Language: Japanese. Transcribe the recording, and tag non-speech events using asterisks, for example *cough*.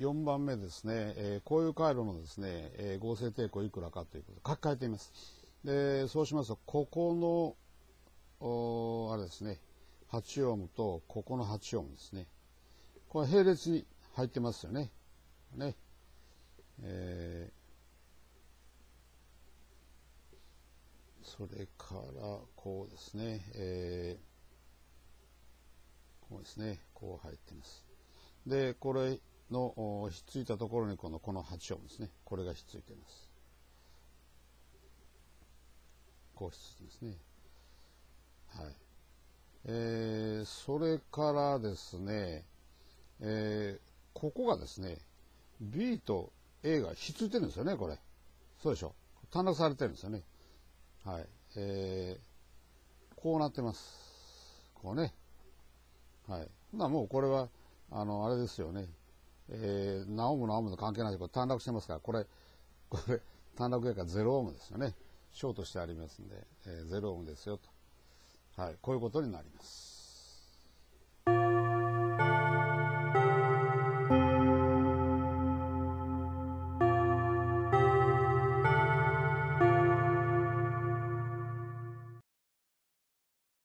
4番目ですね、えー、こういう回路のですね、えー、合成抵抗いくらかということ書き換えてみます。で、そうしますと、ここの、あれですね、8オームと、ここの8オームですね。これ並列に入ってますよね。ね。えー、それから、こうですね、えー、こうですね、こう入ってます。で、これ、のひっついたところにこのこの8音ですねこれがひっついてますこうひっついてますねはいえー、それからですね、えー、ここがですね B と A がひっついてるんですよねこれそうでしょ単独されてるんですよねはいえー、こうなってますこうねはいなもうこれはあのあれですよねえー、何オーム何オームと関係ないけど短絡してますからこれ *laughs* これ短絡やから0オームですよねショートしてありますんで、えー、0オームですよと、はい、こういうことになります。